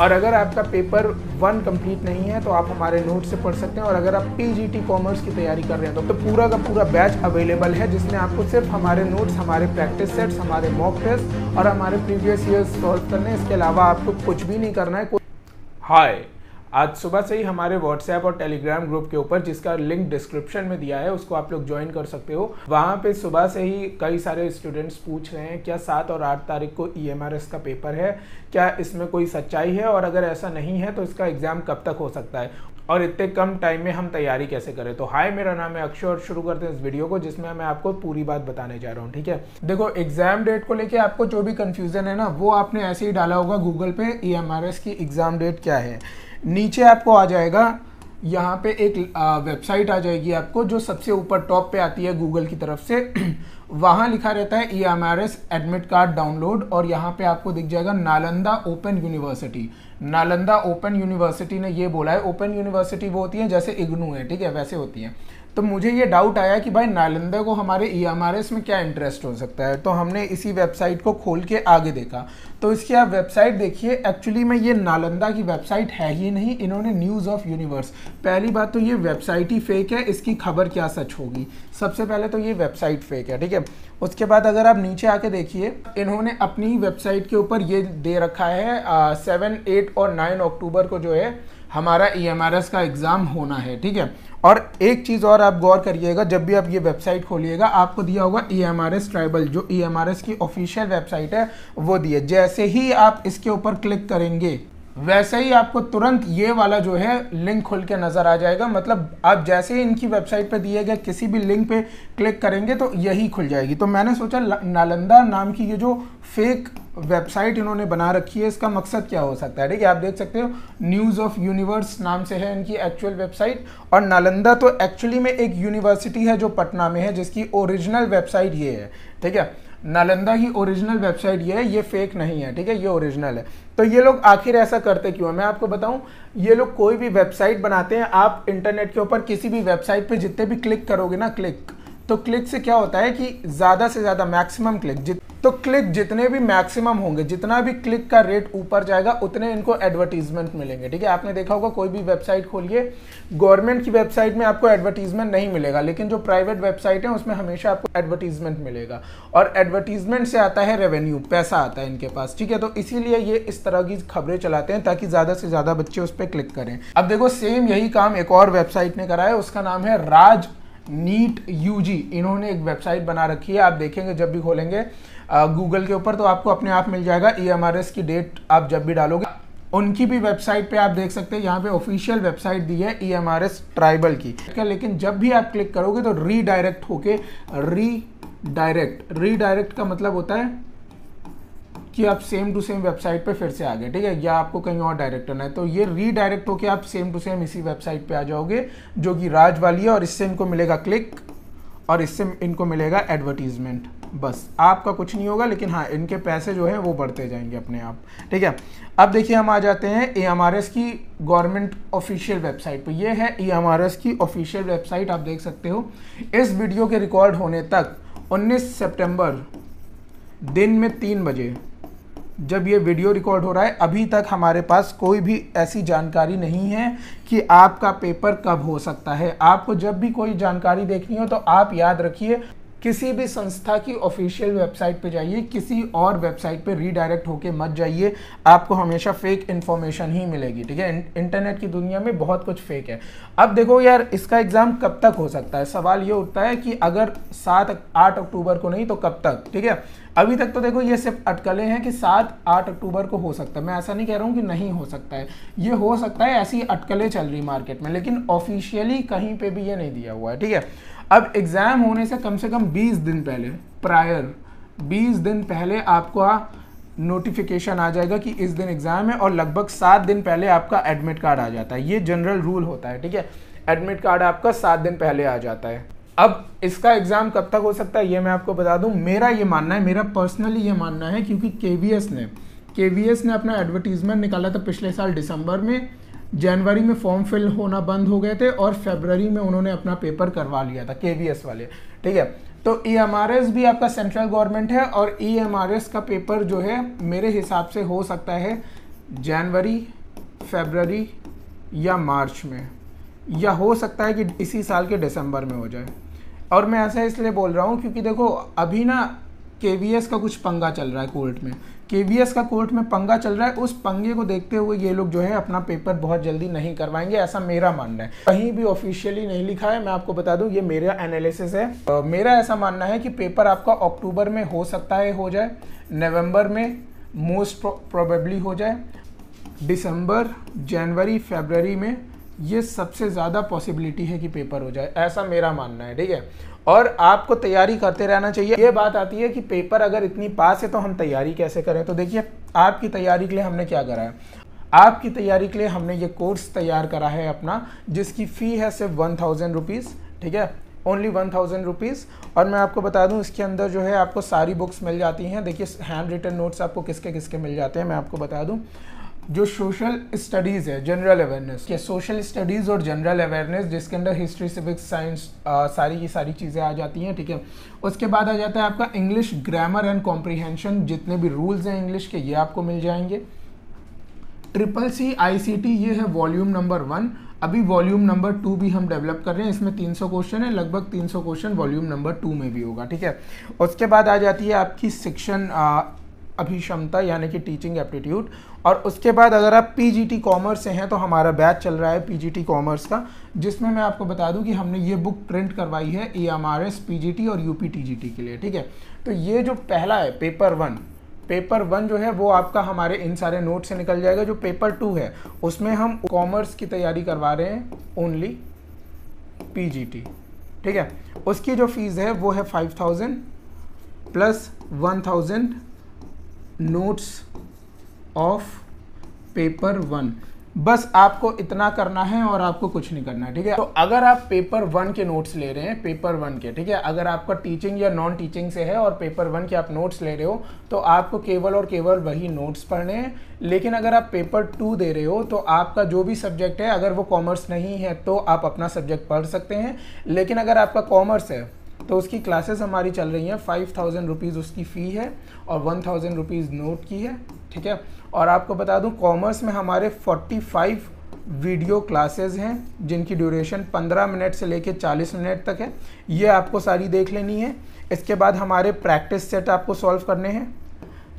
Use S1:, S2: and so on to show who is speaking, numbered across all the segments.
S1: और अगर आपका पेपर वन कंप्लीट नहीं है तो आप हमारे नोट से पढ़ सकते हैं और अगर आप पीजीटी कॉमर्स की तैयारी कर रहे हैं तो, तो पूरा का पूरा बैच अवेलेबल है जिसमें आपको सिर्फ हमारे नोट्स हमारे प्रैक्टिस सेट्स हमारे मॉक टेस्ट और हमारे प्रीवियस ईयर सॉल्व करने इसके अलावा आपको कुछ भी नहीं करना है हाय आज सुबह से ही हमारे व्हाट्सएप और टेलीग्राम ग्रुप के ऊपर जिसका लिंक डिस्क्रिप्शन में दिया है उसको आप लोग ज्वाइन कर सकते हो वहाँ पे सुबह से ही कई सारे स्टूडेंट्स पूछ रहे हैं क्या सात और आठ तारीख को ई e का पेपर है क्या इसमें कोई सच्चाई है और अगर ऐसा नहीं है तो इसका एग्ज़ाम कब तक हो सकता है और इतने कम टाइम में हम तैयारी कैसे करें तो हाय मेरा नाम है अक्षय और शुरू करते हैं इस वीडियो को जिसमें मैं आपको पूरी बात बताने जा रहा हूँ ठीक है देखो एग्जाम डेट को लेके आपको जो भी कंफ्यूजन है ना वो आपने ऐसे ही डाला होगा गूगल पे ई e की एग्जाम डेट क्या है नीचे आपको आ जाएगा यहाँ पे एक वेबसाइट आ जाएगी आपको जो सबसे ऊपर टॉप पे आती है गूगल की तरफ से वहाँ लिखा रहता है E M R S admit card download और यहाँ पे आपको दिख जाएगा Nalanda open university Nalanda open university ने ये बोला है ओपन यूनिवर्सिटी वो होती है जैसे इग्नू है ठीक है वैसे होती है तो मुझे ये डाउट आया कि भाई नालंदा को हमारे ई e में क्या इंटरेस्ट हो सकता है तो हमने इसी वेबसाइट को खोल के आगे देखा तो इसकी आप वेबसाइट देखिए एक्चुअली में ये नालंदा की वेबसाइट है ही नहीं इन्होंने न्यूज़ ऑफ यूनिवर्स पहली बात तो ये वेबसाइट ही फेक है इसकी खबर क्या सच होगी सबसे पहले तो ये वेबसाइट फेक है ठीक है उसके बाद अगर आप नीचे आके देखिए इन्होंने अपनी वेबसाइट के ऊपर ये दे रखा है सेवन एट और नाइन अक्टूबर को जो है हमारा ई e का एग्ज़ाम होना है ठीक है और एक चीज़ और आप गौर करिएगा जब भी आप ये वेबसाइट खोलिएगा आपको दिया होगा E M R S tribal जो ई एम आर एस की ऑफिशियल वेबसाइट है वो दिए जैसे ही आप इसके ऊपर क्लिक करेंगे वैसे ही आपको तुरंत ये वाला जो है लिंक खुल के नज़र आ जाएगा मतलब आप जैसे ही इनकी वेबसाइट पर दिए गए किसी भी लिंक पे क्लिक करेंगे तो यही खुल जाएगी तो मैंने सोचा नालंदा नाम की ये जो फेक वेबसाइट इन्होंने बना रखी है इसका मकसद क्या हो सकता है ठीक है आप देख सकते हो न्यूज़ ऑफ यूनिवर्स नाम से है इनकी एक्चुअल वेबसाइट और नालंदा तो एक्चुअली में एक यूनिवर्सिटी है जो पटना में है जिसकी ओरिजिनल वेबसाइट ये है ठीक है नालंदा की ओरिजिनल वेबसाइट ये है ये फेक नहीं है ठीक है ये ओरिजिनल है तो ये लोग आखिर ऐसा करते क्यों है मैं आपको बताऊं ये लोग कोई भी वेबसाइट बनाते हैं आप इंटरनेट के ऊपर किसी भी वेबसाइट पे जितने भी क्लिक करोगे ना क्लिक तो क्लिक से क्या होता है कि ज़्यादा से ज़्यादा मैक्सिमम क्लिक जित तो क्लिक जितने भी मैक्सिमम होंगे जितना भी क्लिक का रेट ऊपर जाएगा उतने इनको एडवर्टीजमेंट मिलेंगे ठीक है आपने देखा होगा कोई भी वेबसाइट खोलिए गवर्नमेंट की वेबसाइट में आपको एडवर्टीजमेंट नहीं मिलेगा लेकिन जो प्राइवेट वेबसाइट है उसमें हमेशा आपको एडवर्टीजमेंट मिलेगा और एडवर्टीजमेंट से आता है रेवेन्यू पैसा आता है इनके पास ठीक है तो इसीलिए ये इस तरह की खबरें चलाते हैं ताकि ज़्यादा से ज़्यादा बच्चे उस पर क्लिक करें अब देखो सेम यही काम एक और वेबसाइट ने करा है उसका नाम है राज नीट जी इन्होंने एक वेबसाइट बना रखी है आप देखेंगे जब भी खोलेंगे गूगल के ऊपर तो आपको अपने आप मिल जाएगा ई e की डेट आप जब भी डालोगे उनकी भी वेबसाइट पे आप देख सकते हैं यहाँ पे ऑफिशियल वेबसाइट दी है E M R S tribal की लेकिन जब भी आप क्लिक करोगे तो रीडायरेक्ट होके रीडायरेक्ट रीडायरेक्ट का मतलब होता है कि आप सेम टू सेम वेबसाइट पे फिर से आ गए ठीक है या आपको कहीं और डायरेक्ट करना है तो ये रीडायरेक्ट होकर आप सेम टू सेम इसी वेबसाइट पे आ जाओगे जो कि राज वाली है और इससे इनको मिलेगा क्लिक और इससे इनको मिलेगा एडवर्टीजमेंट बस आपका कुछ नहीं होगा लेकिन हाँ इनके पैसे जो हैं वो बढ़ते जाएंगे अपने आप ठीक है अब देखिए हम आ जाते हैं ए एम आर एस की गवर्नमेंट ऑफिशियल वेबसाइट पर यह है ए की ऑफिशियल वेबसाइट आप देख सकते हो इस वीडियो के रिकॉर्ड होने तक 19 सितंबर दिन में तीन बजे जब ये वीडियो रिकॉर्ड हो रहा है अभी तक हमारे पास कोई भी ऐसी जानकारी नहीं है कि आपका पेपर कब हो सकता है आपको जब भी कोई जानकारी देखनी हो तो आप याद रखिए किसी भी संस्था की ऑफिशियल वेबसाइट पे जाइए किसी और वेबसाइट पे रीडायरेक्ट होके मत जाइए आपको हमेशा फेक इन्फॉर्मेशन ही मिलेगी ठीक है इंटरनेट की दुनिया में बहुत कुछ फेक है अब देखो यार इसका एग्ज़ाम कब तक हो सकता है सवाल ये उठता है कि अगर सात आठ अक्टूबर को नहीं तो कब तक ठीक है अभी तक तो देखो ये सिर्फ अटकलें हैं कि सात आठ अक्टूबर को हो सकता है मैं ऐसा नहीं कह रहा हूँ कि नहीं हो सकता है ये हो सकता है ऐसी अटकलें चल रही मार्केट में लेकिन ऑफिशियली कहीं पर भी ये नहीं दिया हुआ है ठीक है अब एग्ज़ाम होने से कम से कम 20 दिन पहले प्रायर 20 दिन पहले आपको नोटिफिकेशन आ जाएगा कि इस दिन एग्ज़ाम है और लगभग सात दिन पहले आपका एडमिट कार्ड आ जाता है ये जनरल रूल होता है ठीक है एडमिट कार्ड आपका सात दिन पहले आ जाता है अब इसका एग्ज़ाम कब तक हो सकता है ये मैं आपको बता दूं मेरा ये मानना है मेरा पर्सनली ये मानना है क्योंकि के ने के ने अपना एडवर्टीज़मेंट निकाला था पिछले साल दिसंबर में जनवरी में फॉर्म फिल होना बंद हो गए थे और फेबररी में उन्होंने अपना पेपर करवा लिया था के वाले ठीक है तो ई e भी आपका सेंट्रल गवर्नमेंट है और ई e का पेपर जो है मेरे हिसाब से हो सकता है जनवरी फेबररी या मार्च में या हो सकता है कि इसी साल के दिसंबर में हो जाए और मैं ऐसा इसलिए बोल रहा हूँ क्योंकि देखो अभी ना के का कुछ पंगा चल रहा है कोर्ट में केवीएस का कोर्ट में पंगा चल रहा है उस पंगे को देखते हुए ये लोग जो है अपना पेपर बहुत जल्दी नहीं करवाएंगे ऐसा मेरा मानना है कहीं भी ऑफिशियली नहीं लिखा है मैं आपको बता दूं ये मेरा एनालिसिस है तो मेरा ऐसा मानना है कि पेपर आपका अक्टूबर में हो सकता है हो जाए नवंबर में मोस्ट प्रोबेबली हो जाए दिसंबर जनवरी फेबररी में ये सबसे ज़्यादा पॉसिबिलिटी है कि पेपर हो जाए ऐसा मेरा मानना है ठीक है और आपको तैयारी करते रहना चाहिए ये बात आती है कि पेपर अगर इतनी पास है तो हम तैयारी कैसे करें तो देखिए आपकी तैयारी के लिए हमने क्या करा है आपकी तैयारी के लिए हमने ये कोर्स तैयार करा है अपना जिसकी फ़ी है सिर्फ वन थाउजेंड रुपीज़ ठीक है ओनली वन थाउजेंड रुपीज़ और मैं आपको बता दूं इसके अंदर जो है आपको सारी बुक्स मिल जाती हैं देखिए हैंड रिटन नोट्स आपको किसके किसके मिल जाते हैं मैं आपको बता दूँ जो सोशल स्टडीज़ है जनरल अवेयरनेस के सोशल स्टडीज़ और जनरल अवेयरनेस जिसके अंदर हिस्ट्री सिविक्स साइंस सारी की सारी चीज़ें आ जाती हैं ठीक है उसके बाद आ जाता है आपका इंग्लिश ग्रामर एंड कॉम्प्रीहेंशन जितने भी रूल्स हैं इंग्लिश के ये आपको मिल जाएंगे ट्रिपल सी आई सी टी ये है वॉल्यूम नंबर वन अभी वॉल्यूम नंबर टू भी हम डेवलप कर रहे हैं इसमें 300 क्वेश्चन है लगभग 300 क्वेश्चन वॉल्यूम नंबर टू में भी होगा ठीक है उसके बाद आ जाती है आपकी सेक्शन अभिक्षमता यानी कि टीचिंग एप्टीट्यूड और उसके बाद अगर आप पीजीटी कॉमर्स से हैं तो हमारा बैच चल रहा है पीजीटी कॉमर्स का जिसमें मैं आपको बता दूं कि हमने ये बुक प्रिंट करवाई है A M R S P G T और U P T G T के लिए ठीक है तो ये जो पहला है पेपर वन पेपर वन जो है वो आपका हमारे इन सारे नोट से निकल जाएगा जो पेपर टू है उसमें हम कॉमर्स की तैयारी करवा रहे हैं ओनली पी जी टी ठीक है उसकी जो फीस है वो है five thousand plus one thousand notes of paper one बस आपको इतना करना है और आपको कुछ नहीं करना है ठीक है तो अगर आप पेपर वन के नोट्स ले रहे हैं पेपर वन के ठीक है अगर आपका टीचिंग या नॉन टीचिंग से है और पेपर वन के आप नोट्स ले रहे हो तो आपको केवल और केवल वही नोट्स पढ़ने हैं लेकिन अगर आप पेपर टू दे रहे हो तो आपका जो भी सब्जेक्ट है अगर वो कॉमर्स नहीं है तो आप अपना सब्जेक्ट पढ़ सकते हैं लेकिन अगर आपका कॉमर्स है तो उसकी क्लासेस हमारी चल रही हैं फाइव थाउजेंड रुपीज़ उसकी फ़ी है और वन थाउजेंड रुपीज़ नोट की है ठीक है और आपको बता दूं कॉमर्स में हमारे फोर्टी फाइव वीडियो क्लासेस हैं जिनकी ड्यूरेशन पंद्रह मिनट से लेकर चालीस मिनट तक है ये आपको सारी देख लेनी है इसके बाद हमारे प्रैक्टिस सेट आपको सॉल्व करने हैं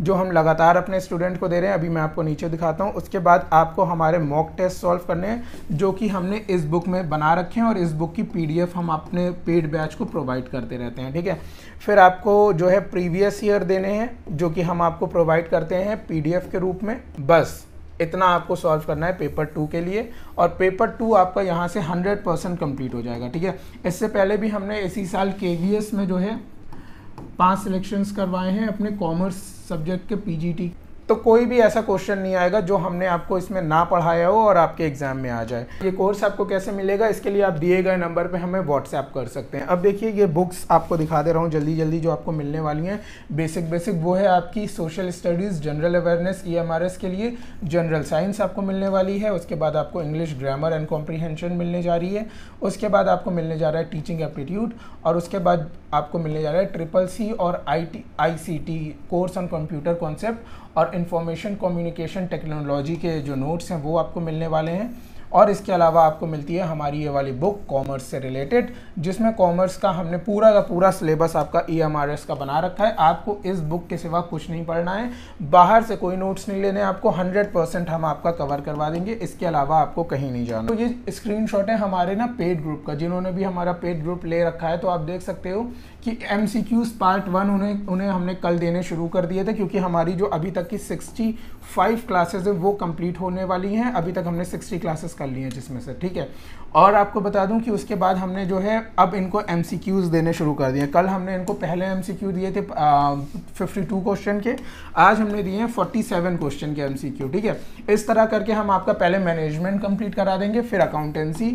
S1: जो हम लगातार अपने स्टूडेंट को दे रहे हैं अभी मैं आपको नीचे दिखाता हूँ उसके बाद आपको हमारे मॉक टेस्ट सॉल्व करने हैं जो कि हमने इस बुक में बना रखे हैं और इस बुक की पीडीएफ हम अपने पेड बैच को प्रोवाइड करते रहते हैं ठीक है फिर आपको जो है प्रीवियस ईयर देने हैं जो कि हम आपको प्रोवाइड करते हैं पी के रूप में बस इतना आपको सॉल्व करना है पेपर टू के लिए और पेपर टू आपका यहाँ से हंड्रेड परसेंट कम्प्लीट हो जाएगा ठीक है इससे पहले भी हमने इसी साल के में जो है पांच सिलेक्शंस करवाए हैं अपने कॉमर्स सब्जेक्ट के पीजीटी तो कोई भी ऐसा क्वेश्चन नहीं आएगा जो हमने आपको इसमें ना पढ़ाया हो और आपके एग्जाम में आ जाए ये कोर्स आपको कैसे मिलेगा इसके लिए आप दिए गए नंबर पे हमें व्हाट्सएप कर सकते हैं अब देखिए ये बुक्स आपको दिखा दे रहा हूँ जल्दी जल्दी जो आपको मिलने वाली हैं बेसिक बेसिक वो है आपकी social studies general awareness E के लिए जनरल साइंस आपको मिलने वाली है उसके बाद आपको इंग्लिश ग्रामर एंड कॉम्प्रीहेंशन मिलने जा रही है उसके बाद आपको मिलने जा रहा है टीचिंग एप्टीट्यूड और उसके बाद आपको मिलने जा रहा है ट्रिपल सी और I T course on computer concept और इंफॉर्मेशन कम्युनिकेशन टेक्नोलॉजी के जो नोट्स हैं वो आपको मिलने वाले हैं और इसके अलावा आपको मिलती है हमारी ये वाली बुक कॉमर्स से रिलेटेड जिसमें कॉमर्स का हमने पूरा का पूरा सिलेबस आपका ई e का बना रखा है आपको इस बुक के सिवा कुछ नहीं पढ़ना है बाहर से कोई नोट्स नहीं लेने आपको 100% हम आपका कवर करवा देंगे इसके अलावा आपको कहीं नहीं जाना तो ये स्क्रीन है हमारे ना पेड ग्रुप का जिन्होंने भी हमारा पेड ग्रुप ले रखा है तो आप देख सकते हो कि M C Qs part one उन्हें उन्हें हमने कल देने शुरू कर दिए थे क्योंकि हमारी जो अभी तक की सिक्सटी फाइव क्लासेज है वो कंप्लीट होने वाली हैं अभी तक हमने सिक्सटी क्लासेस कर ली हैं जिसमें से ठीक है और आपको बता दूं कि उसके बाद हमने जो है अब इनको एम देने शुरू कर दिए कल हमने इनको पहले एम दिए थे फिफ्टी टू क्वेश्चन के आज हमने दिए हैं फोर्टी सेवन क्वेश्चन के एम ठीक है इस तरह करके हम आपका पहले मैनेजमेंट कंप्लीट करा देंगे फिर अकाउंटेंसी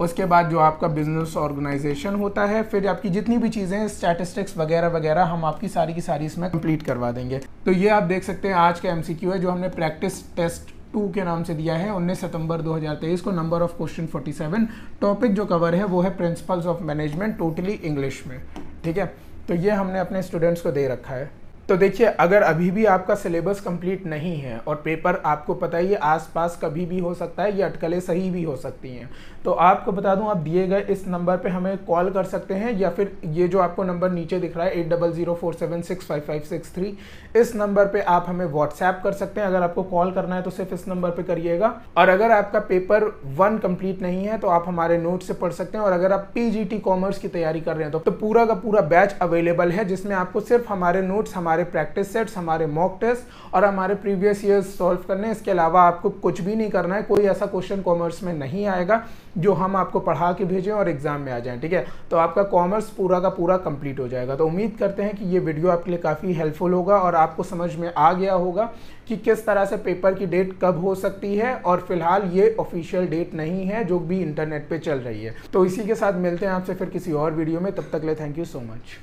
S1: उसके बाद जो आपका बिजनेस ऑर्गेनाइजेशन होता है फिर आपकी जितनी भी चीज़ें स्टैटिस्टिक्स वगैरह वगैरह हम आपकी सारी की सारी इसमें कंप्लीट करवा देंगे तो ये आप देख सकते हैं आज का एम है जो हमने प्रैक्टिस टेस्ट टू के नाम से दिया है उन्नीस सितंबर 2023 को नंबर ऑफ क्वेश्चन 47 टॉपिक जो कवर है वो है principles of management totally English में ठीक है तो ये हमने अपने स्टूडेंट्स को दे रखा है तो देखिए अगर अभी भी आपका सिलेबस कंप्लीट नहीं है और पेपर आपको पता ही है आसपास कभी भी हो सकता है ये अटकलें सही भी हो सकती हैं तो आपको बता दूं आप दिए गए इस नंबर पे हमें कॉल कर सकते हैं या फिर ये जो आपको नंबर नीचे दिख रहा है eight double zero four seven six five five six three इस नंबर पर आप हमें व्हाट्सएप कर सकते हैं अगर आपको कॉल करना है तो सिर्फ इस नंबर पर करिएगा और अगर आपका पेपर वन कंप्लीट नहीं है तो आप हमारे नोट से पढ़ सकते हैं और अगर आप पी कॉमर्स की तैयारी कर रहे हैं तो, तो पूरा का पूरा बैच अवेलेबल है जिसमें आपको सिर्फ हमारे नोट्स हमारे हमारे प्रैक्टिस सेट्स हमारे मॉक टेस्ट और हमारे प्रीवियस ईयर्स सॉल्व करने इसके अलावा आपको कुछ भी नहीं करना है कोई ऐसा क्वेश्चन कॉमर्स में नहीं आएगा जो हम आपको पढ़ा के भेजें और एग्जाम में आ जाएं ठीक है तो आपका कॉमर्स पूरा का पूरा कंप्लीट हो जाएगा तो उम्मीद करते हैं कि ये वीडियो आपके लिए काफ़ी हेल्पफुल होगा और आपको समझ में आ गया होगा कि किस तरह से पेपर की डेट कब हो सकती है और फिलहाल ये ऑफिशियल डेट नहीं है जो भी इंटरनेट पर चल रही है तो इसी के साथ मिलते हैं आपसे फिर किसी और वीडियो में तब तक ले थैंक यू सो मच